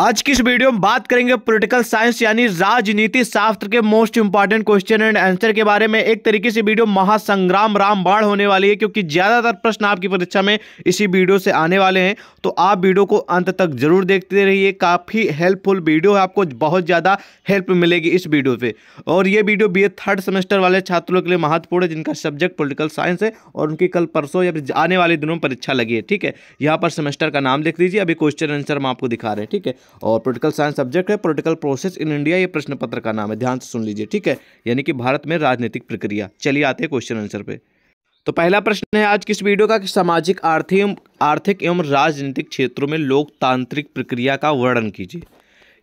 आज की इस वीडियो में बात करेंगे पॉलिटिकल साइंस यानी राजनीति शास्त्र के most important question and answer के बारे में एक तरीके से वीडियो महासंग्राम रामबाण होने वाली है क्योंकि ज्यादातर प्रश्न आपकी परीक्षा में इसी वीडियो से आने वाले हैं तो आप वीडियो को अंत तक जरूर देखते रहिए काफ़ी हेल्पफुल वीडियो है आपको बहुत ज़्यादा हेल्प मिलेगी इस वीडियो पर और ये वीडियो बी थर्ड सेमेस्टर वाले छात्रों के लिए महत्वपूर्ण है जिनका सब्जेक्ट पोलिटिकल साइंस है और उनकी कल परसों या आने वाले दिनों में परीक्षा लगी है ठीक है यहाँ पर सेमेस्टर का नाम देख लीजिए अभी क्वेश्चन आंसर हम आपको दिखा रहे हैं ठीक है और पोलिटिकल साइंस सब्जेक्ट है पोलिटिकल प्रोसेस इन इंडिया ये प्रश्न पत्र का नाम है ध्यान से सुन लीजिए ठीक है यानी कि भारत में राजनीतिक प्रक्रिया चलिए आते हैं क्वेश्चन आंसर पर तो पहला प्रश्न है आज किस वीडियो का कि सामाजिक आर्थिक आर्थिक एवं राजनीतिक क्षेत्रों में लोकतांत्रिक प्रक्रिया का वर्णन कीजिए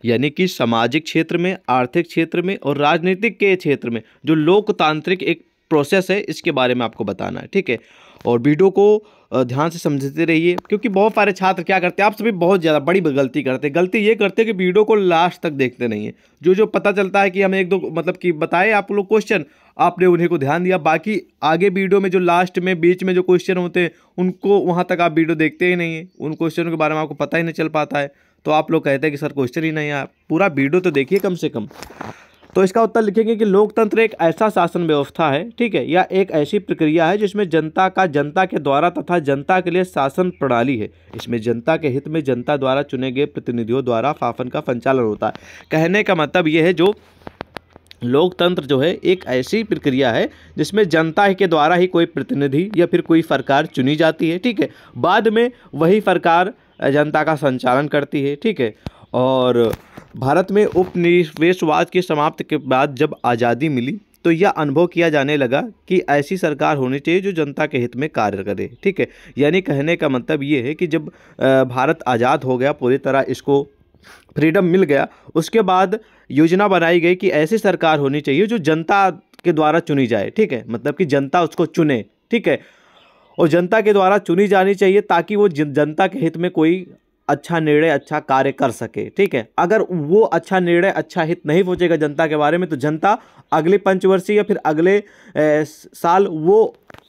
यानी कि सामाजिक क्षेत्र में आर्थिक क्षेत्र में और राजनीतिक के क्षेत्र में जो लोकतांत्रिक एक प्रोसेस है इसके बारे में आपको बताना है ठीक है और वीडियो को ध्यान से समझते रहिए क्योंकि बहुत सारे छात्र क्या करते हैं आप सभी बहुत ज़्यादा बड़ी गलती करते हैं गलती ये करते हैं कि वीडियो को लास्ट तक देखते नहीं है जो जो पता चलता है कि हमें एक दो मतलब कि बताए आप लोग क्वेश्चन आपने उन्हें को ध्यान दिया बाकी आगे वीडियो में जो लास्ट में बीच में जो क्वेश्चन होते हैं उनको वहाँ तक आप वीडियो देखते ही नहीं है उन क्वेश्चनों के बारे में आपको पता ही नहीं चल पाता है तो आप लोग कहते हैं कि सर क्वेश्चन ही नहीं आया पूरा वीडियो तो देखिए कम से कम तो इसका उत्तर लिखेंगे कि लोकतंत्र एक ऐसा शासन व्यवस्था है ठीक है या एक ऐसी प्रक्रिया है जिसमें जनता का जनता के द्वारा तथा जनता के लिए शासन प्रणाली है इसमें जनता के हित में जनता द्वारा चुने गए प्रतिनिधियों द्वारा शासन का संचालन होता है कहने का मतलब ये है जो लोकतंत्र जो है एक ऐसी प्रक्रिया है जिसमें जनता के द्वारा ही कोई प्रतिनिधि या फिर कोई सरकार चुनी जाती है ठीक है बाद में वही सरकार जनता का संचालन करती है ठीक है और भारत में उपनिवेशवाद के समाप्त के बाद जब आज़ादी मिली तो यह अनुभव किया जाने लगा कि ऐसी सरकार होनी चाहिए जो जनता के हित में कार्य करे ठीक है यानी कहने का मतलब ये है कि जब भारत आज़ाद हो गया पूरी तरह इसको फ्रीडम मिल गया उसके बाद योजना बनाई गई कि ऐसी सरकार होनी चाहिए जो जनता के द्वारा चुनी जाए ठीक है मतलब कि जनता उसको चुने ठीक है और जनता के द्वारा चुनी जानी चाहिए ताकि वो जनता के हित में कोई अच्छा निर्णय अच्छा कार्य कर सके ठीक है अगर वो अच्छा निर्णय अच्छा हित नहीं पहुँचेगा जनता के बारे में तो जनता अगले पंचवर्षीय या फिर अगले ए, साल वो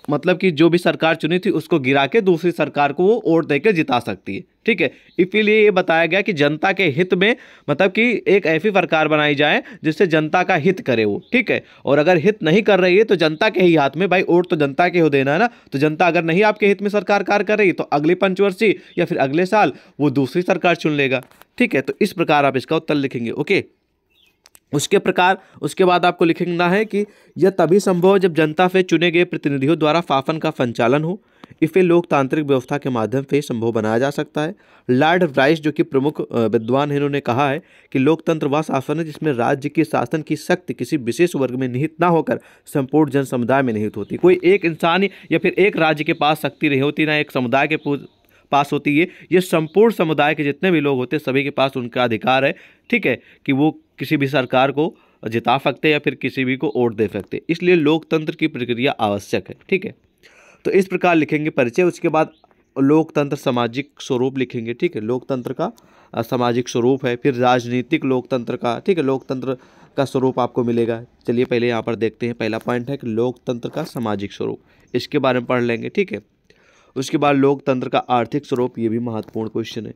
मतलब कि जो भी सरकार चुनी थी उसको गिरा के दूसरी सरकार को वो वोट देकर जिता सकती है ठीक है इसीलिए ये बताया गया कि जनता के हित में मतलब कि एक ऐसी सरकार बनाई जाए जिससे जनता का हित करे वो ठीक है और अगर हित नहीं कर रही है तो जनता के ही हाथ में भाई वोट तो जनता के हो देना है ना तो जनता अगर नहीं आपके हित में सरकार कार्य कर रही तो अगली पंचवर्षीय या फिर अगले साल वो दूसरी सरकार चुन लेगा ठीक है तो इस प्रकार आप इसका उत्तर लिखेंगे ओके उसके प्रकार उसके बाद आपको लिखना है कि यह तभी संभव है जब जनता से चुने गए प्रतिनिधियों द्वारा फाफन का संचालन हो इसे लोकतांत्रिक व्यवस्था के माध्यम से संभव बनाया जा सकता है लॉर्ड राइस जो कि प्रमुख विद्वान हैं इन्होंने कहा है कि लोकतंत्र वह शासन है जिसमें राज्य के शासन की शक्ति किसी विशेष वर्ग में निहित ना होकर संपूर्ण जन समुदाय में निहित होती कोई एक इंसान या फिर एक राज्य के पास शक्ति नहीं होती ना एक समुदाय के पास होती है ये संपूर्ण समुदाय के जितने भी लोग होते हैं सभी के पास उनका अधिकार है ठीक है कि वो किसी भी सरकार को जिता सकते या फिर किसी भी को वोट दे सकते इसलिए लोकतंत्र की प्रक्रिया आवश्यक है ठीक है तो इस प्रकार लिखेंगे परिचय उसके बाद लोकतंत्र सामाजिक स्वरूप लिखेंगे ठीक है लोकतंत्र का सामाजिक स्वरूप है फिर राजनीतिक लोकतंत्र का ठीक है लोकतंत्र का स्वरूप आपको मिलेगा चलिए पहले यहाँ पर देखते हैं पहला पॉइंट है कि लोकतंत्र का सामाजिक स्वरूप इसके बारे में पढ़ लेंगे ठीक है उसके बाद लोकतंत्र का आर्थिक स्वरूप ये भी महत्वपूर्ण क्वेश्चन है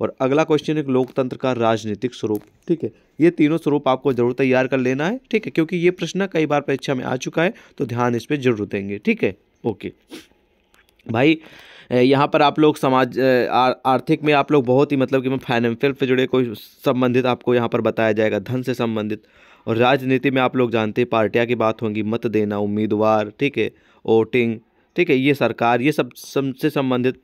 और अगला क्वेश्चन है लोकतंत्र का राजनीतिक स्वरूप ठीक है ये तीनों स्वरूप आपको जरूर तैयार कर लेना है ठीक है क्योंकि ये प्रश्न कई बार परीक्षा में आ चुका है तो ध्यान इस पर जरूर देंगे ठीक है ओके भाई यहाँ पर आप लोग समाज आ, आर्थिक में आप लोग बहुत ही मतलब कि मैं फाइनेंशियल से जुड़े कोई संबंधित आपको यहाँ पर बताया जाएगा धन से संबंधित और राजनीति में आप लोग जानते हैं पार्टियाँ की बात होंगी मत देना उम्मीदवार ठीक है वोटिंग ठीक है ये सरकार ये सब से संबंधित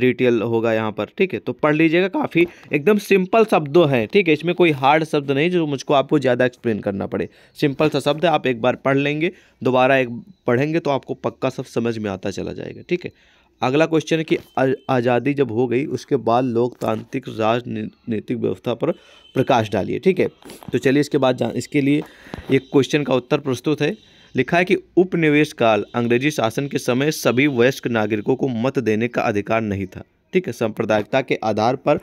डिटेल होगा यहाँ पर ठीक है तो पढ़ लीजिएगा काफ़ी एकदम सिंपल शब्दों हैं ठीक है इसमें कोई हार्ड शब्द नहीं जो मुझको आपको ज़्यादा एक्सप्लेन करना पड़े सिंपल सा शब्द है आप एक बार पढ़ लेंगे दोबारा एक पढ़ेंगे तो आपको पक्का सब समझ में आता चला जाएगा ठीक है अगला क्वेश्चन है कि आज़ादी जब हो गई उसके बाद लोकतांत्रिक राजनीतिक व्यवस्था पर प्रकाश डालिए ठीक है तो चलिए इसके बाद इसके लिए एक क्वेश्चन का उत्तर प्रस्तुत है लिखा है कि उपनिवेश काल अंग्रेजी शासन के समय सभी वयस्क नागरिकों को मत देने का अधिकार नहीं था ठीक है सांप्रदायिकता के आधार पर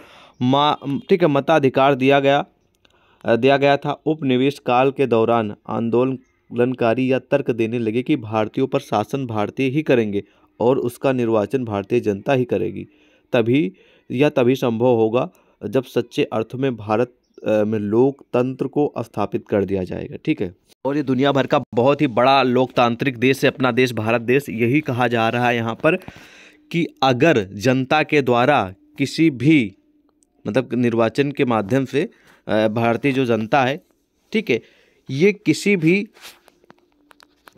मा ठीक है मताधिकार दिया गया दिया गया था उपनिवेश काल के दौरान आंदोलनकारी या तर्क देने लगे कि भारतीयों पर शासन भारतीय ही करेंगे और उसका निर्वाचन भारतीय जनता ही करेगी तभी या तभी संभव होगा जब सच्चे अर्थ में भारत में लोकतंत्र को स्थापित कर दिया जाएगा ठीक है और ये दुनिया भर का बहुत ही बड़ा लोकतांत्रिक देश है अपना देश भारत देश यही कहा जा रहा है यहाँ पर कि अगर जनता के द्वारा किसी भी मतलब निर्वाचन के माध्यम से भारतीय जो जनता है ठीक है ये किसी भी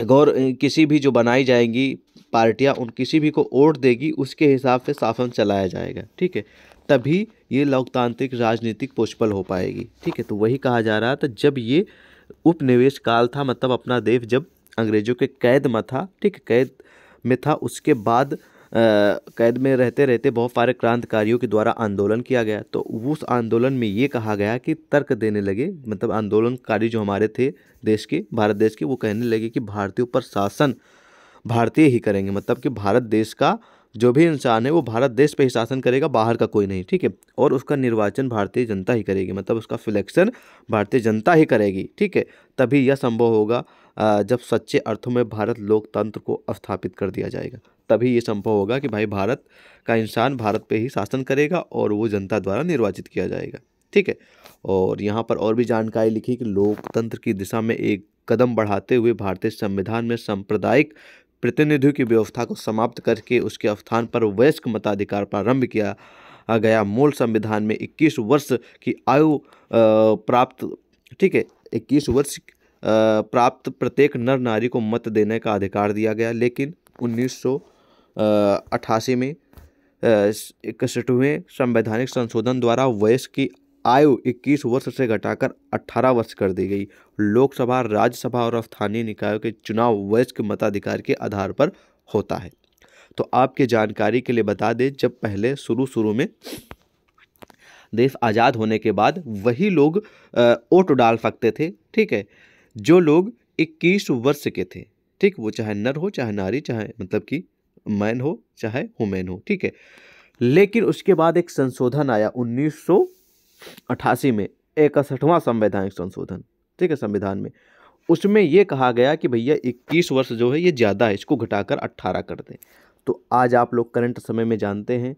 गौर किसी भी जो बनाई जाएंगी पार्टियां उन किसी भी को वोट देगी उसके हिसाब से शासन चलाया जाएगा ठीक है तभी ये लोकतांत्रिक राजनीतिक पोषपल हो पाएगी ठीक है तो वही कहा जा रहा था जब ये उपनिवेश काल था मतलब अपना देश जब अंग्रेजों के कैद में था ठीक कैद में था उसके बाद आ, कैद में रहते रहते बहुत सारे क्रांतिकारियों के द्वारा आंदोलन किया गया तो उस आंदोलन में ये कहा गया कि तर्क देने लगे मतलब आंदोलनकारी जो हमारे थे देश के भारत देश के वो कहने लगे कि भारतीयों पर शासन भारतीय ही करेंगे मतलब कि भारत देश का जो भी इंसान है वो भारत देश पे ही शासन करेगा बाहर का कोई नहीं ठीक है और उसका निर्वाचन भारतीय जनता ही करेगी मतलब उसका सिलेक्शन भारतीय जनता ही करेगी ठीक है तभी यह संभव होगा जब सच्चे अर्थों में भारत लोकतंत्र को स्थापित कर दिया जाएगा तभी ये संभव होगा कि भाई भारत का इंसान भारत पर ही शासन करेगा और वो जनता द्वारा निर्वाचित किया जाएगा ठीक है और यहाँ पर और भी जानकारी लिखी कि लोकतंत्र की दिशा में एक कदम बढ़ाते हुए भारतीय संविधान में सांप्रदायिक प्रतिनिधियों की व्यवस्था को समाप्त करके उसके स्थान पर वयस्क मताधिकार प्रारंभ किया गया मूल संविधान में 21 वर्ष की आयु प्राप्त ठीक है 21 वर्ष प्राप्त प्रत्येक नर नारी को मत देने का अधिकार दिया गया लेकिन उन्नीस में इकसठवें संवैधानिक संशोधन द्वारा वयस्क की आयु 21 वर्ष से घटाकर 18 वर्ष कर दी गई लोकसभा राज्यसभा और स्थानीय निकायों के चुनाव वयस्क मताधिकार के आधार पर होता है तो आपके जानकारी के लिए बता दें जब पहले शुरू शुरू में देश आज़ाद होने के बाद वही लोग वोट डाल सकते थे ठीक है जो लोग 21 वर्ष के थे ठीक वो चाहे नर हो चाहे नारी चाहे मतलब कि मैन हो चाहे वुमेन हो ठीक है लेकिन उसके बाद एक संशोधन आया उन्नीस अट्ठासी में इकसठवां संवैधानिक संशोधन ठीक है संविधान में उसमें ये कहा गया कि भैया इक्कीस वर्ष जो है ये ज़्यादा है इसको घटाकर अट्ठारह कर दें तो आज आप लोग करंट समय में जानते हैं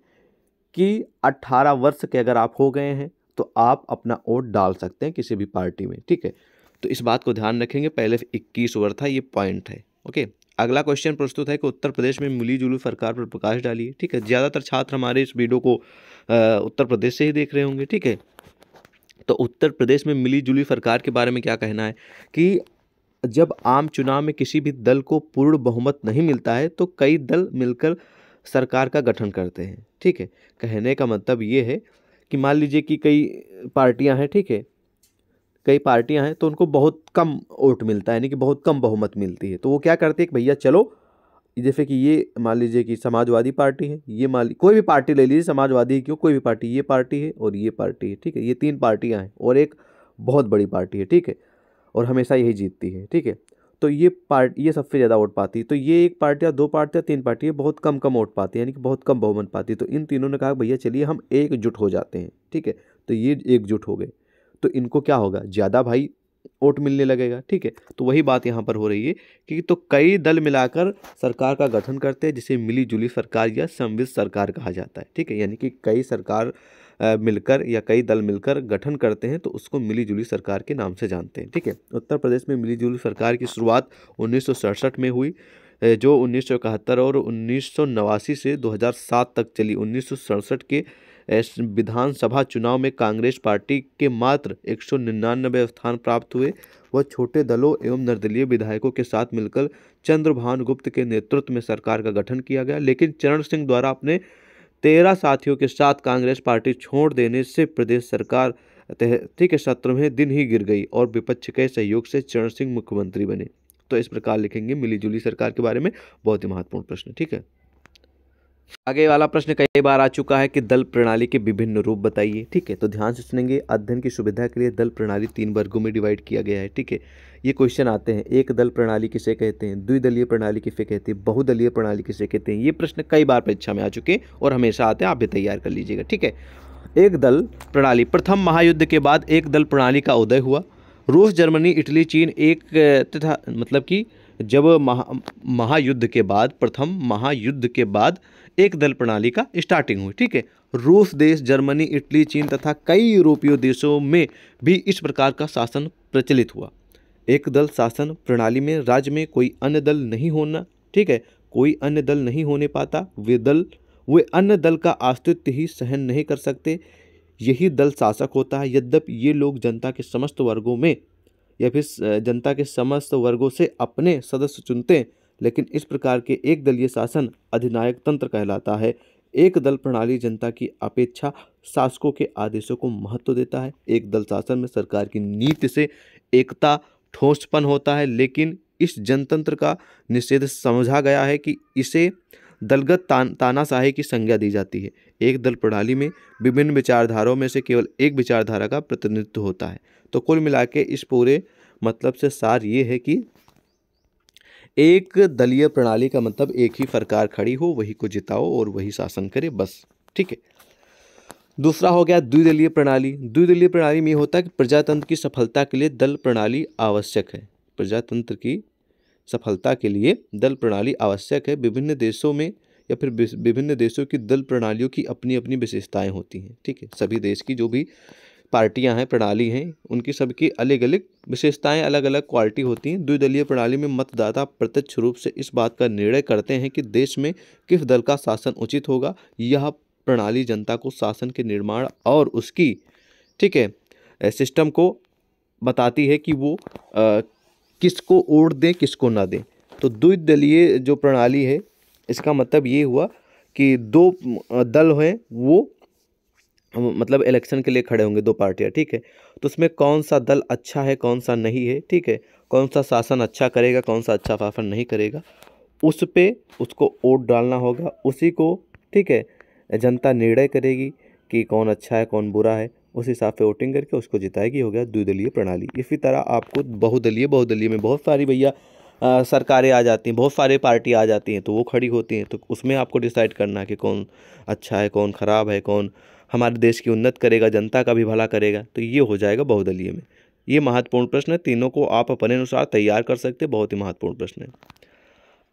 कि अट्ठारह वर्ष के अगर आप हो गए हैं तो आप अपना वोट डाल सकते हैं किसी भी पार्टी में ठीक है तो इस बात को ध्यान रखेंगे पहले इक्कीस वर्ष था ये पॉइंट है ओके अगला क्वेश्चन प्रस्तुत है कि उत्तर प्रदेश में मिली जुली सरकार पर प्रकाश डालिए ठीक है ज़्यादातर छात्र हमारे इस वीडियो को उत्तर प्रदेश से ही देख रहे होंगे ठीक है तो उत्तर प्रदेश में मिली जुली सरकार के बारे में क्या कहना है कि जब आम चुनाव में किसी भी दल को पूर्ण बहुमत नहीं मिलता है तो कई दल मिलकर सरकार का गठन करते हैं ठीक है कहने का मतलब ये है कि मान लीजिए कि कई पार्टियां हैं ठीक है कई पार्टियां हैं तो उनको बहुत कम वोट मिलता है यानी कि बहुत कम बहुमत मिलती है तो वो क्या करते हैं कि भैया चलो जैसे कि ये मान लीजिए कि समाजवादी पार्टी है ये मान कोई भी पार्टी ले लीजिए समाजवादी क्यों कोई भी पार्टी ये पार्टी है और ये पार्टी है ठीक है ये तीन पार्टियाँ हैं और एक बहुत बड़ी पार्टी है ठीक है और हमेशा यही जीतती है ठीक है तो ये पार्ट ये सबसे ज़्यादा वोट पाती है तो ये एक पार्टी या दो पार्टी या तीन पार्टी है बहुत कम कम वोट पाती है यानी कि बहुत कम बहुमत पाती है तो इन तीनों ने कहा भैया चलिए हम एकजुट हो जाते हैं ठीक है तो ये एकजुट हो गए तो इनको क्या होगा ज़्यादा भाई वोट मिलने लगेगा ठीक है तो वही बात यहाँ पर हो रही है कि तो कई दल मिलाकर सरकार का गठन करते हैं जिसे मिलीजुली सरकार या संविध सरकार कहा जाता है ठीक है यानी कि कई सरकार मिलकर या कई दल मिलकर गठन करते हैं तो उसको मिलीजुली सरकार के नाम से जानते हैं ठीक है उत्तर प्रदेश में मिलीजुली सरकार की शुरुआत उन्नीस में हुई जो उन्नीस और उन्नीस से दो तक चली उन्नीस के विधानसभा चुनाव में कांग्रेस पार्टी के मात्र एक स्थान प्राप्त हुए वह छोटे दलों एवं निर्दलीय विधायकों के साथ मिलकर चंद्रभान गुप्त के नेतृत्व में सरकार का गठन किया गया लेकिन चरण सिंह द्वारा अपने तेरह साथियों के साथ कांग्रेस पार्टी छोड़ देने से प्रदेश सरकार तहती के सत्रहवें दिन ही गिर गई और विपक्ष के सहयोग से चरण सिंह मुख्यमंत्री बने तो इस प्रकार लिखेंगे मिलीजुली सरकार के बारे में बहुत ही महत्वपूर्ण प्रश्न ठीक है आगे वाला प्रश्न कई बार आ चुका है कि दल प्रणाली के विभिन्न रूप बताइए ठीक है तो ध्यान से सुनेंगे अध्ययन की सुविधा के लिए दल प्रणाली तीन वर्गों में डिवाइड किया गया है ठीक है ये क्वेश्चन आते हैं एक दल प्रणाली किसे कहते हैं द्विदलीय प्रणाली किसे कहते हैं बहुदलीय प्रणाली किसे कहते हैं ये प्रश्न कई बार परीक्षा में आ चुके हैं और हमेशा आते हैं आप भी तैयार कर लीजिएगा ठीक है एक दल प्रणाली प्रथम महायुद्ध के बाद एक दल प्रणाली का उदय हुआ रूस जर्मनी इटली चीन एक तथा मतलब कि जब महा महायुद्ध के बाद प्रथम महायुद्ध के बाद एक दल प्रणाली का स्टार्टिंग हुई ठीक है रूस देश जर्मनी इटली चीन तथा कई यूरोपीय देशों में भी इस प्रकार का शासन प्रचलित हुआ एक दल शासन प्रणाली में राज्य में कोई अन्य दल नहीं होना ठीक है कोई अन्य दल नहीं होने पाता वे दल वे अन्य दल का अस्तित्व ही सहन नहीं कर सकते यही दल शासक होता है यद्यपि ये लोग जनता के समस्त वर्गों में या फिर जनता के समस्त वर्गों से अपने सदस्य चुनते हैं लेकिन इस प्रकार के एक दलीय शासन अधिनायक तंत्र कहलाता है एक दल प्रणाली जनता की अपेक्षा शासकों के आदेशों को महत्व देता है एक दल शासन में सरकार की नीति से एकता ठोसपन होता है लेकिन इस जनतंत्र का निषेध समझा गया है कि इसे दलगत तान तानाशाही की संज्ञा दी जाती है एक दल प्रणाली में विभिन्न विचारधाराओं में से केवल एक विचारधारा का प्रतिनिधित्व होता है तो कुल मिला के इस पूरे मतलब से सार ये है कि एक दलीय प्रणाली का मतलब एक ही सरकार खड़ी हो वही को जिताओ और वही शासन करे बस ठीक है दूसरा हो गया द्विदलीय प्रणाली द्विदलीय प्रणाली में होता है कि प्रजातंत्र की सफलता के लिए दल प्रणाली आवश्यक है प्रजातंत्र की सफलता के लिए दल प्रणाली आवश्यक है विभिन्न देशों में या फिर विभिन्न देशों की दल प्रणालियों की अपनी अपनी विशेषताएं होती हैं ठीक है सभी देश की जो भी पार्टियां हैं प्रणाली हैं उनकी सबकी अलग अलग विशेषताएं अलग अलग क्वालिटी होती हैं द्विदलीय प्रणाली में मतदाता प्रत्यक्ष रूप से इस बात का निर्णय करते हैं कि देश में किस दल का शासन उचित होगा यह प्रणाली जनता को शासन के निर्माण और उसकी ठीक है सिस्टम को बताती है कि वो आ, किसको ओट दें किसको ना दें तो द्विदलीय जो प्रणाली है इसका मतलब ये हुआ कि दो दल हैं वो मतलब इलेक्शन के लिए खड़े होंगे दो पार्टियाँ ठीक है तो उसमें कौन सा दल अच्छा है कौन सा नहीं है ठीक है कौन सा शासन अच्छा करेगा कौन सा अच्छा शासन नहीं करेगा उस पर उसको वोट डालना होगा उसी को ठीक है जनता निर्णय करेगी कि कौन अच्छा है कौन बुरा है उस हिसाब से वोटिंग करके उसको जिताएगी हो गया द्विदलीय प्रणाली इसी तरह आपको बहुदलीय बहुदलीय में बहुत सारी भैया सरकारें आ जाती हैं बहुत सारे पार्टी आ जाती हैं तो वो खड़ी होती हैं तो उसमें आपको डिसाइड करना है कि कौन अच्छा है कौन ख़राब है कौन हमारे देश की उन्नत करेगा जनता का भी भला करेगा तो ये हो जाएगा बहुदलीय में ये महत्वपूर्ण प्रश्न है तीनों को आप अपने अनुसार तैयार कर सकते बहुत ही महत्वपूर्ण प्रश्न है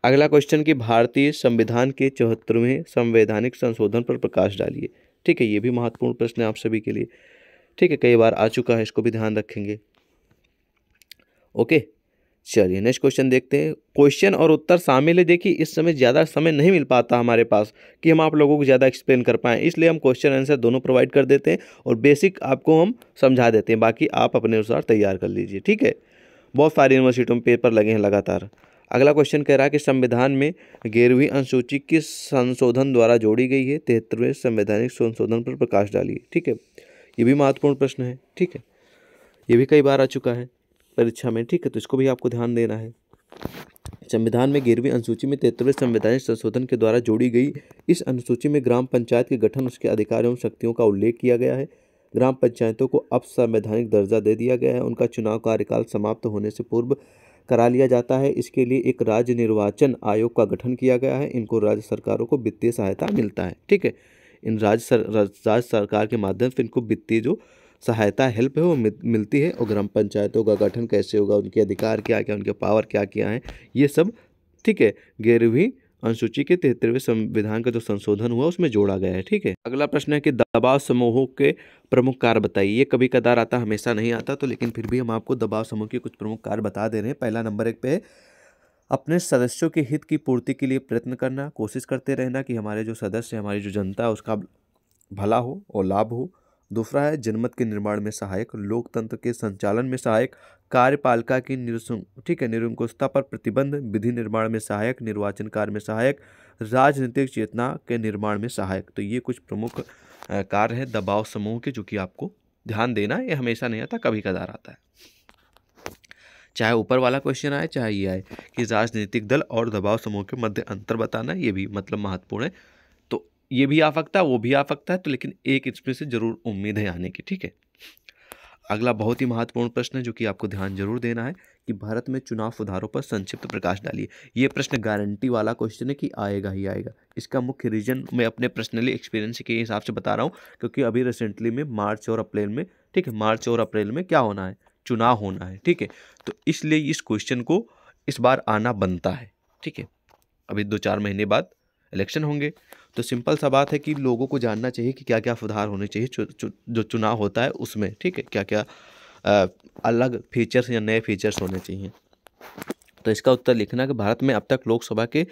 अगला क्वेश्चन कि भारतीय संविधान के चौहत्तरवें संवैधानिक संशोधन पर प्रकाश डालिए ठीक है ये भी महत्वपूर्ण प्रश्न है आप सभी के लिए ठीक है कई बार आ चुका है इसको भी ध्यान रखेंगे ओके चलिए नेक्स्ट क्वेश्चन देखते हैं क्वेश्चन और उत्तर शामिल है देखिए इस समय ज़्यादा समय नहीं मिल पाता हमारे पास कि हम आप लोगों को ज़्यादा एक्सप्लेन कर पाएँ इसलिए हम क्वेश्चन आंसर दोनों प्रोवाइड कर देते हैं और बेसिक आपको हम समझा देते हैं बाकी आप अपने अनुसार तैयार कर लीजिए ठीक है बहुत सारी यूनिवर्सिटियों में पेपर लगे हैं लगातार अगला क्वेश्चन कह रहा है कि संविधान में ग्यारहवीं अनुसूची किस संशोधन द्वारा जोड़ी गई है तिहत्तरवें संवैधानिक संशोधन पर प्रकाश डालिए ठीक है ये भी महत्वपूर्ण प्रश्न है ठीक है ये भी कई बार आ चुका है परीक्षा में ठीक है तो इसको भी आपको ध्यान देना है संविधान में ग्यारहवीं अनुसूची में तेतरवें संवैधानिक संशोधन के द्वारा जोड़ी गई इस अनुसूची में ग्राम पंचायत के गठन उसके अधिकारों एवं शक्तियों का उल्लेख किया गया है ग्राम पंचायतों को अब संवैधानिक दर्जा दे दिया गया है उनका चुनाव कार्यकाल समाप्त होने से पूर्व करा लिया जाता है इसके लिए एक राज्य निर्वाचन आयोग का गठन किया गया है इनको राज्य सरकारों को वित्तीय सहायता मिलता है ठीक है इन राज्य सर, राज्य सरकार के माध्यम से इनको वित्तीय जो सहायता हेल्प है वो मिलती है और ग्राम पंचायतों का गठन कैसे होगा उनके अधिकार क्या क्या उनके पावर क्या क्या हैं ये सब ठीक है ग्यारहवीं अनुसूची के तिहत्तरवें संविधान का जो संशोधन हुआ उसमें जोड़ा गया है ठीक है अगला प्रश्न है कि दबाव समूहों के प्रमुख कार्य बताइए ये कभी कदार आता हमेशा नहीं आता तो लेकिन फिर भी हम आपको दबाव समूह के कुछ प्रमुख कार्य बता दे रहे हैं पहला नंबर एक पे है अपने सदस्यों के हित की पूर्ति के लिए प्रयत्न करना कोशिश करते रहना कि हमारे जो सदस्य हमारी जो जनता है उसका भला हो और लाभ हो दूसरा है जनमत के निर्माण में सहायक लोकतंत्र के संचालन में सहायक कार्यपालिका की निरसुं ठीक है निरंकुशता पर प्रतिबंध विधि निर्माण में सहायक निर्वाचन कार्य में सहायक राजनीतिक चेतना के निर्माण में सहायक तो ये कुछ प्रमुख कार्य है दबाव समूह के जो कि आपको ध्यान देना ये हमेशा नहीं आता कभी कदार आता है चाहे ऊपर वाला क्वेश्चन आए चाहे ये आए कि राजनीतिक दल और दबाव समूह के मध्य अंतर बताना ये भी मतलब महत्वपूर्ण है ये भी आ सकता है वो भी आ सकता है तो लेकिन एक इसमें से ज़रूर उम्मीद है आने की ठीक है अगला बहुत ही महत्वपूर्ण प्रश्न है जो कि आपको ध्यान जरूर देना है कि भारत में चुनाव सुधारों पर संक्षिप्त प्रकाश डालिए ये प्रश्न गारंटी वाला क्वेश्चन है कि आएगा ही आएगा इसका मुख्य रीजन मैं अपने पर्सनली एक्सपीरियंस के हिसाब से बता रहा हूँ क्योंकि अभी रिसेंटली में मार्च और अप्रैल में ठीक है मार्च और अप्रैल में क्या होना है चुनाव होना है ठीक है तो इसलिए इस क्वेश्चन को इस बार आना बनता है ठीक है अभी दो चार महीने बाद इलेक्शन होंगे तो सिंपल सा बात है कि लोगों को जानना चाहिए कि क्या क्या सुधार होने चाहिए चु, चु, जो चुनाव होता है उसमें ठीक है क्या क्या आ, अलग फीचर्स या नए फीचर्स होने चाहिए तो इसका उत्तर लिखना कि भारत में अब तक लोकसभा के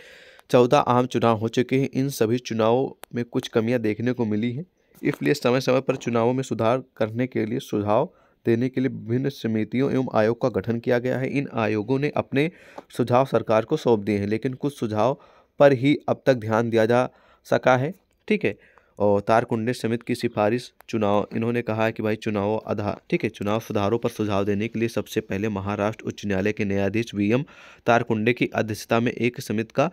चौदह आम चुनाव हो चुके हैं इन सभी चुनावों में कुछ कमियां देखने को मिली हैं इसलिए समय समय पर चुनावों में सुधार करने के लिए सुझाव देने के लिए विभिन्न समितियों एवं आयोग का गठन किया गया है इन आयोगों ने अपने सुझाव सरकार को सौंप दिए हैं लेकिन कुछ सुझाव पर ही अब तक ध्यान दिया जा सका है ठीक है और तारकुंडे समिति की सिफारिश चुनाव इन्होंने कहा है कि भाई चुनाव आधार ठीक है चुनाव सुधारों पर सुझाव देने के लिए सबसे पहले महाराष्ट्र उच्च न्यायालय के न्यायाधीश वी एम तारकुंडे की अध्यक्षता में एक समिति का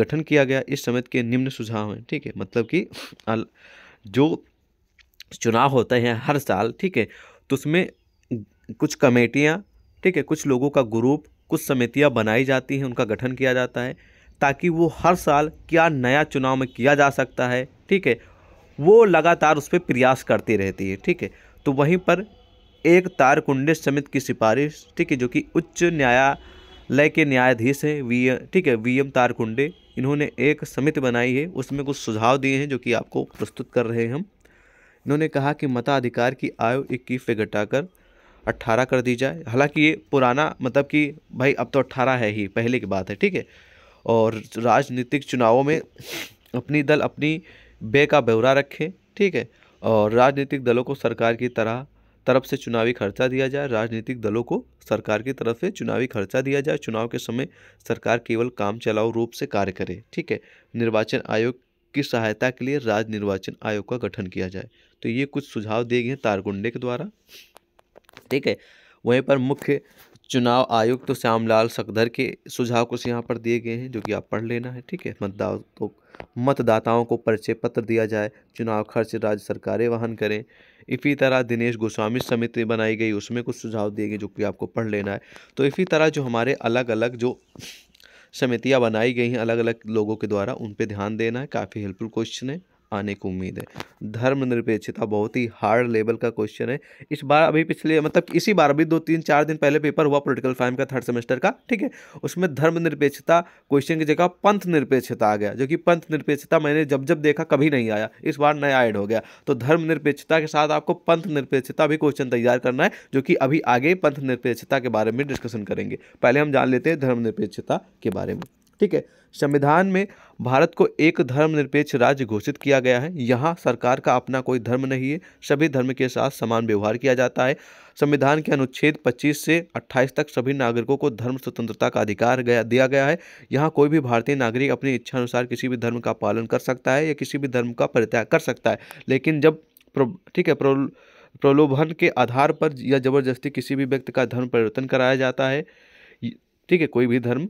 गठन किया गया इस समिति के निम्न सुझाव हैं ठीक है मतलब कि जो चुनाव होते हैं हर साल ठीक है तो उसमें कुछ कमेटियाँ ठीक है कुछ लोगों का ग्रुप कुछ समितियाँ बनाई जाती हैं उनका गठन किया जाता है ताकि वो हर साल क्या नया चुनाव में किया जा सकता है ठीक है वो लगातार उस पर प्रयास करती रहती है ठीक है तो वहीं पर एक तार कुंडे समिति की सिफारिश ठीक है जो कि उच्च न्यायालय के न्यायाधीश हैं वी ठीक है वी एम तारकुंडे इन्होंने एक समिति बनाई है उसमें कुछ सुझाव दिए हैं जो कि आपको प्रस्तुत कर रहे हैं हम इन्होंने कहा कि मताधिकार की आयु इक्कीस से घटाकर अट्ठारह कर दी जाए हालांकि ये पुराना मतलब कि भाई अब तो अट्ठारह है ही पहले की बात है ठीक है और राजनीतिक चुनावों में अपनी दल अपनी बे का ब्यौरा रखे ठीक है और राजनीतिक दलों को सरकार की तरह तरफ से चुनावी खर्चा दिया जाए राजनीतिक दलों को सरकार की तरफ से चुनावी खर्चा दिया जाए चुनाव के समय सरकार केवल काम चलाऊ रूप से कार्य करे ठीक है निर्वाचन आयोग की सहायता के लिए राज्य निर्वाचन आयोग का गठन किया जाए तो ये कुछ सुझाव दिए गए हैं तारकुंडे के द्वारा ठीक है वहीं पर मुख्य चुनाव आयुक्त श्यामलाल सकदर के सुझाव कुछ यहाँ पर दिए गए हैं जो कि आप पढ़ लेना है ठीक है मतदाताओं मतदाताओं को परिचय पत्र दिया जाए चुनाव खर्च राज्य सरकारें वहन करें इसी तरह दिनेश गोस्वामी समिति बनाई गई उसमें कुछ सुझाव दिए गए जो कि आपको पढ़ लेना है तो इसी तरह जो हमारे अलग अलग जो समितियाँ बनाई गई हैं अलग अलग लोगों के द्वारा उन पर ध्यान देना है काफ़ी हेल्पफुल क्वेश्चन है आने की उम्मीद है धर्मनिरपेक्षता बहुत ही हार्ड लेवल का क्वेश्चन है इस बार अभी पिछले मतलब इसी बार अभी दो तीन चार दिन पहले पेपर हुआ पोलिटिकल फाइम का थर्ड सेमेस्टर का ठीक है उसमें धर्मनिरपेक्षता क्वेश्चन की जगह पंथ निरपेक्षता आ गया जो कि पंथ निरपेक्षता मैंने जब जब देखा कभी नहीं आया इस बार नया ऐड हो गया तो धर्मनिरपेक्षता के साथ आपको पंथ निरपेक्षता भी क्वेश्चन तैयार करना है जो कि अभी आगे पंथ निरपेक्षता के बारे में डिस्कशन करेंगे पहले हम जान लेते हैं धर्मनिरपेक्षता के बारे में ठीक है संविधान में भारत को एक धर्मनिरपेक्ष राज्य घोषित किया गया है यहाँ सरकार का अपना कोई धर्म नहीं है सभी धर्म के साथ समान व्यवहार किया जाता है संविधान के अनुच्छेद 25 से 28 तक सभी नागरिकों को धर्म स्वतंत्रता का अधिकार गया दिया गया है यहाँ कोई भी भारतीय नागरिक अपनी इच्छा अनुसार किसी भी धर्म का पालन कर सकता है या किसी भी धर्म का परित्याग कर सकता है लेकिन जब ठीक है प्रो प्रलोभन के आधार पर या जबरदस्ती किसी भी व्यक्ति का धर्म परिवर्तन कराया जाता है ठीक है कोई भी धर्म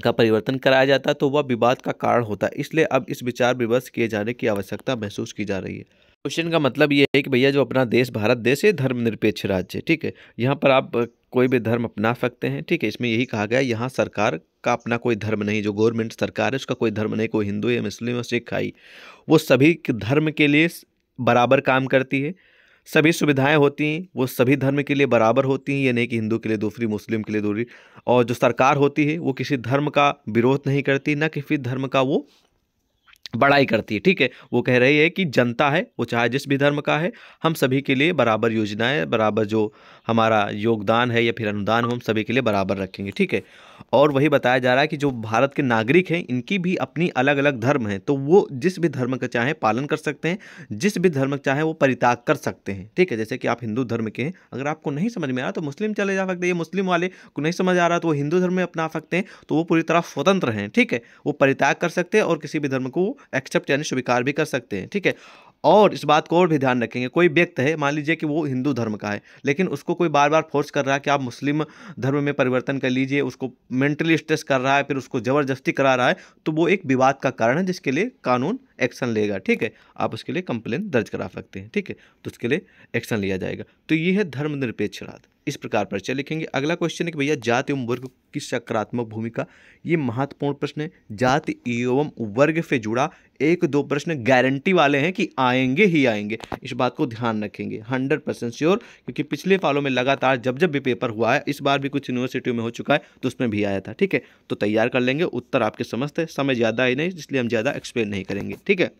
का परिवर्तन कराया जाता तो वह विवाद का कारण होता इसलिए अब इस विचार विमर्श किए जाने की आवश्यकता महसूस की जा रही है क्वेश्चन का मतलब ये है कि भैया जो अपना देश भारत देश है धर्मनिरपेक्ष राज्य है ठीक है यहाँ पर आप कोई भी धर्म अपना सकते हैं ठीक है इसमें यही कहा गया यहाँ सरकार का अपना कोई धर्म नहीं जो गवर्नमेंट सरकार है उसका कोई धर्म नहीं कोई हिंदू या मुस्लिम या सिख आई वो सभी धर्म के लिए बराबर काम करती है सभी सुविधाएं होती हैं वो सभी धर्म के लिए बराबर होती हैं ये नहीं कि हिंदू के लिए दूसरी मुस्लिम के लिए दूसरी और जो सरकार होती है वो किसी धर्म का विरोध नहीं करती ना किसी धर्म का वो बड़ाई करती है ठीक है वो कह रही है कि जनता है वो चाहे जिस भी धर्म का है हम सभी के लिए बराबर योजनाएं बराबर जो हमारा योगदान है या फिर अनुदान हो हम सभी के लिए बराबर रखेंगे ठीक है और वही बताया जा रहा है कि जो भारत के नागरिक हैं इनकी भी अपनी अलग अलग धर्म है तो वो जिस भी धर्म का चाहें पालन कर सकते हैं जिस भी धर्म का चाहें वो परित्याग कर सकते हैं ठीक है जैसे कि आप हिंदू धर्म के हैं अगर आपको नहीं समझ में आ रहा तो मुस्लिम चले जा सकते हैं मुस्लिम वाले को नहीं समझ आ रहा तो वो हिंदू धर्म में अपना सकते हैं तो वो पूरी तरह स्वतंत्र हैं ठीक है वो परित्याग कर सकते हैं और किसी भी धर्म को एक्सेप्ट यानी स्वीकार भी कर सकते हैं ठीक है और इस बात को और भी ध्यान रखेंगे कोई व्यक्ति है मान लीजिए कि वो हिंदू धर्म का है लेकिन उसको कोई बार बार फोर्स कर रहा है कि आप मुस्लिम धर्म में परिवर्तन कर लीजिए उसको मेंटली स्ट्रेस कर रहा है फिर उसको ज़बरदस्ती करा रहा है तो वो एक विवाद का कारण है जिसके लिए कानून एक्शन लेगा ठीक है आप उसके लिए कंप्लेन दर्ज करा सकते हैं ठीक है तो उसके लिए एक्शन लिया जाएगा तो ये है धर्मनिरपेक्ष राज इस प्रकार परिचय लिखेंगे अगला क्वेश्चन है कि भैया जाति एवं वर्ग की सकारात्मक भूमिका ये महत्वपूर्ण प्रश्न है जाति एवं वर्ग से जुड़ा एक दो प्रश्न गारंटी वाले हैं कि आएंगे ही आएंगे इस बात को ध्यान रखेंगे हंड्रेड परसेंट श्योर क्योंकि पिछले सालों में लगातार जब जब भी पेपर हुआ है इस बार भी कुछ यूनिवर्सिटियों में हो चुका है तो उसमें भी आया था ठीक है तो तैयार कर लेंगे उत्तर आपके समझते समय ज़्यादा ही नहीं इसलिए हम ज़्यादा एक्सप्लेन नहीं करेंगे ठीक है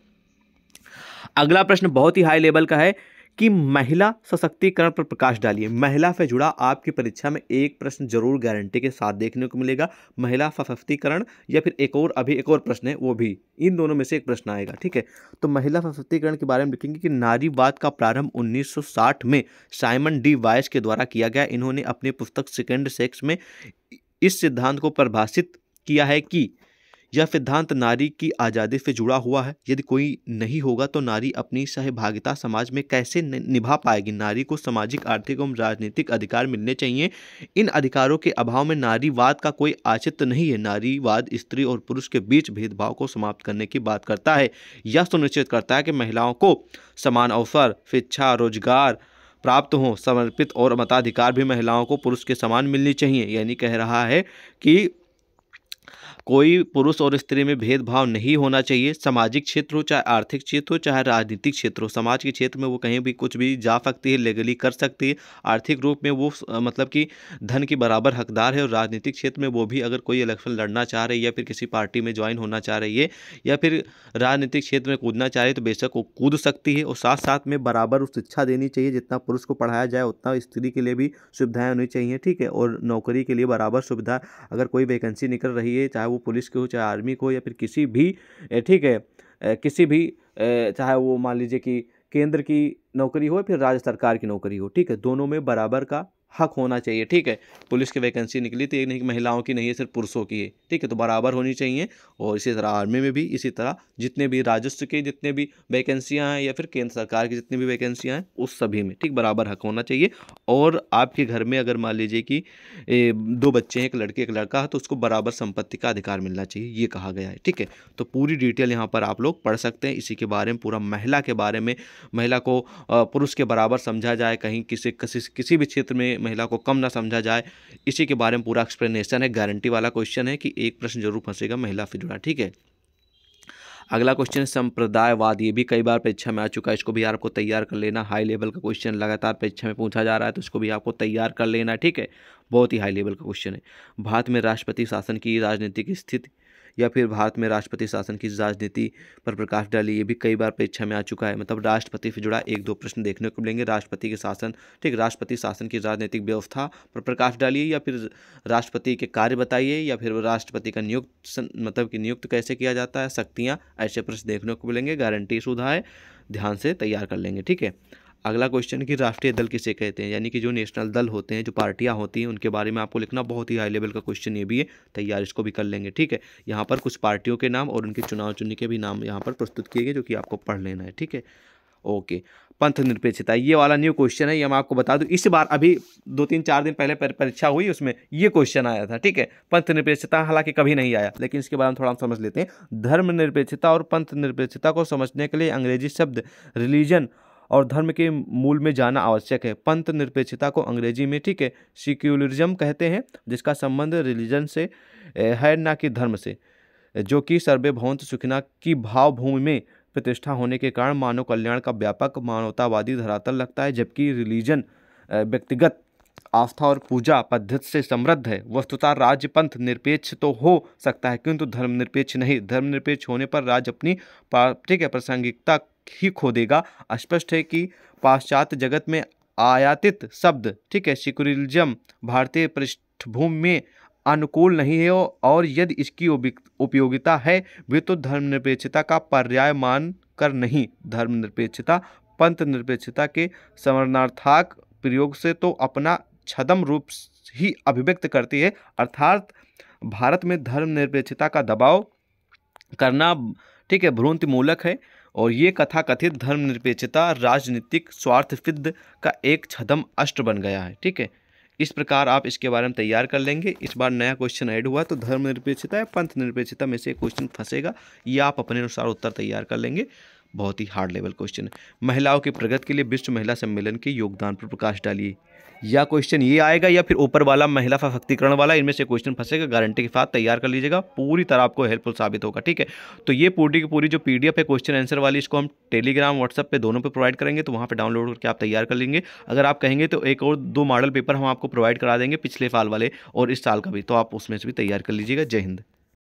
अगला प्रश्न बहुत ही हाई लेवल का है कि महिला सशक्तिकरण पर प्रकाश डालिए महिला से जुड़ा आपकी परीक्षा में एक प्रश्न जरूर गारंटी के साथ देखने को मिलेगा महिला सशक्तिकरण या फिर एक और अभी एक और प्रश्न है वो भी इन दोनों में से एक प्रश्न आएगा ठीक है तो महिला सशक्तिकरण के बारे में लिखेंगे कि नारीवाद का प्रारंभ 1960 में साइमन डी वायस के द्वारा किया गया इन्होंने अपनी पुस्तक सेकेंड सेक्स में इस सिद्धांत को परिभाषित किया है कि यह सिद्धांत नारी की आज़ादी से जुड़ा हुआ है यदि कोई नहीं होगा तो नारी अपनी सहभागिता समाज में कैसे निभा पाएगी नारी को सामाजिक आर्थिक एवं राजनीतिक अधिकार मिलने चाहिए इन अधिकारों के अभाव में नारीवाद का कोई आचित्य नहीं है नारीवाद स्त्री और पुरुष के बीच भेदभाव को समाप्त करने की बात करता है यह सुनिश्चित करता है कि महिलाओं को समान अवसर शिक्षा रोजगार प्राप्त हों समर्पित और मताधिकार भी महिलाओं को पुरुष के समान मिलनी चाहिए यानी कह रहा है कि कोई पुरुष और स्त्री में भेदभाव नहीं होना चाहिए सामाजिक क्षेत्र हो चाहे आर्थिक क्षेत्र हो चाहे राजनीतिक क्षेत्र हो समाज के क्षेत्र में वो कहीं भी कुछ भी जा सकती है लीगली कर सकती है आर्थिक रूप में वो मतलब कि धन की बराबर हकदार है और राजनीतिक क्षेत्र में वो भी अगर कोई इलेक्शन लड़ना चाह रही है या फिर किसी पार्टी में ज्वाइन होना चाह रही है या फिर राजनीतिक क्षेत्र में कूदना चाह रही है तो बेशक वो कूद सकती है और साथ साथ में बराबर शिक्षा देनी चाहिए जितना पुरुष को पढ़ाया जाए उतना स्त्री के लिए भी सुविधाएँ होनी चाहिए ठीक है और नौकरी के लिए बराबर सुविधा अगर कोई वैकेंसी निकल रही है चाहे वो पुलिस की हो चाहे आर्मी को हो या फिर किसी भी ठीक है किसी भी चाहे वो मान लीजिए कि केंद्र की नौकरी हो या फिर राज्य सरकार की नौकरी हो ठीक है दोनों में बराबर का हक होना चाहिए ठीक है पुलिस की वैकेंसी निकली तो ये नहीं कि महिलाओं की नहीं है सिर्फ पुरुषों की है ठीक है तो बराबर होनी चाहिए और इसी तरह आर्मी में भी इसी तरह जितने भी राजस्व के जितने भी वैकेंसियाँ हैं या फिर केंद्र सरकार की जितनी भी वैकेंसियाँ हैं उस सभी में ठीक बराबर हक होना चाहिए और आपके घर में अगर मान लीजिए कि दो बच्चे हैं एक लड़के एक लड़का है तो उसको बराबर संपत्ति का अधिकार मिलना चाहिए ये कहा गया है ठीक है तो पूरी डिटेल यहाँ पर आप लोग पढ़ सकते हैं इसी के बारे में पूरा महिला के बारे में महिला को पुरुष के बराबर समझा जाए कहीं किसी किसी किसी भी क्षेत्र में महिला को कम ना समझा जाए इसी के बारे में पूरा एक्सप्लेनेशन है गारंटी वाला क्वेश्चन है कि एक प्रश्न जरूर फंसेगा महिला से जुड़ा ठीक है अगला क्वेश्चन है संप्रदायवाद ये भी कई बार परीक्षा में आ चुका है इसको भी आपको तैयार कर लेना हाई लेवल का क्वेश्चन लगातार परीक्षा में पूछा जा रहा है तो इसको भी आपको तैयार कर लेना ठीक है बहुत ही हाई लेवल का क्वेश्चन है भारत में राष्ट्रपति शासन की राजनीतिक स्थिति या फिर भारत में राष्ट्रपति शासन की राजनीति पर प्रकाश डाली ये भी कई बार परीक्षा में आ चुका है मतलब राष्ट्रपति से जुड़ा एक दो प्रश्न देखने को मिलेंगे राष्ट्रपति के शासन ठीक राष्ट्रपति शासन की राजनीतिक व्यवस्था पर प्रकाश डालिए या फिर राष्ट्रपति के कार्य बताइए या फिर राष्ट्रपति का नियुक्त मतलब कि नियुक्त कैसे किया जाता है शक्तियाँ ऐसे प्रश्न देखने को मिलेंगे गारंटी सुधा है ध्यान से तैयार कर लेंगे ठीक है अगला क्वेश्चन कि राष्ट्रीय दल किसे कहते हैं यानी कि जो नेशनल दल होते हैं जो पार्टियां होती हैं उनके बारे में आपको लिखना बहुत ही हाई लेवल का क्वेश्चन ये भी है तैयार इसको भी कर लेंगे ठीक है यहाँ पर कुछ पार्टियों के नाम और उनके चुनाव चुनने के भी नाम यहाँ पर प्रस्तुत किए गए जो कि आपको पढ़ लेना है ठीक है ओके पंथ निरपेक्षता ये वाला न्यू क्वेश्चन है ये मैं आपको बता दूँ इस बार अभी दो तीन चार दिन पहले परीक्षा हुई उसमें ये क्वेश्चन आया था ठीक है पंथ निरपेक्षता हालांकि कभी नहीं आया लेकिन इसके बारे में थोड़ा हम समझ लेते हैं धर्म निरपेक्षता और पंथ निरपेक्षता को समझने के लिए अंग्रेजी शब्द रिलीजन और धर्म के मूल में जाना आवश्यक है पंथ निरपेक्षता को अंग्रेजी में ठीक है सिक्युलरिज्म कहते हैं जिसका संबंध रिलीजन से है ना कि धर्म से जो कि सर्वेभौंत सुखना की भावभूमि में प्रतिष्ठा होने के कारण मानव कल्याण का व्यापक मानवतावादी धरातल लगता है जबकि रिलीजन व्यक्तिगत आस्था और पूजा पद्धति से समृद्ध है वस्तुतः राज्य पंथ निरपेक्ष तो हो सकता है किंतु धर्मनिरपेक्ष नहीं धर्मनिरपेक्ष होने पर राज्य अपनी ठीक है प्रासंगिकता ही खो देगा स्पष्ट है कि पाश्चात्य जगत में आयातित शब्द ठीक है सिक्युरिज्म भारतीय पृष्ठभूमि में अनुकूल नहीं है और यदि इसकी उपयोगिता है वे तो धर्मनिरपेक्षता का पर्याय मान कर नहीं धर्मनिरपेक्षता पंथ निरपेक्षता के समरणार्थक प्रयोग से तो अपना छदम रूप ही अभिव्यक्त करती है अर्थात भारत में धर्मनिरपेक्षता का दबाव करना ठीक है भ्रूंतिमूलक है और ये कथा कथित धर्मनिरपेक्षता राजनीतिक स्वार्थ सिद्ध का एक छदम अष्ट बन गया है ठीक है इस प्रकार आप इसके बारे में तैयार कर लेंगे इस बार नया क्वेश्चन ऐड हुआ तो धर्मनिरपेक्षता या पंथ निरपेक्षता में से क्वेश्चन फंसेगा ये आप अपने अनुसार उत्तर तैयार कर लेंगे बहुत ही हार्ड लेवल क्वेश्चन है महिलाओं की प्रगति के लिए विश्व महिला सम्मेलन के योगदान पर प्रकाश डालिए या क्वेश्चन ये आएगा या फिर ऊपर वाला महिला सशक्तिकरण वाला इनमें से क्वेश्चन फंसेगा गारंटी के साथ तैयार कर लीजिएगा पूरी तरह आपको हेल्पफुल साबित होगा ठीक है तो ये पूरी की पूरी जो पीडीएफ है क्वेश्चन आंसर वाली इसको हम टेलीग्राम व्हाट्सअप पे दोनों पे प्रोवाइड करेंगे तो वहाँ पर डाउनलोड करके आप तैयार कर लेंगे अगर आप कहेंगे तो एक और दो मॉडल पेपर हम आपको प्रोवाइड करा देंगे पिछले साल वाले और इस साल का भी तो आप उसमें से भी तैयार कर लीजिएगा जय हिंद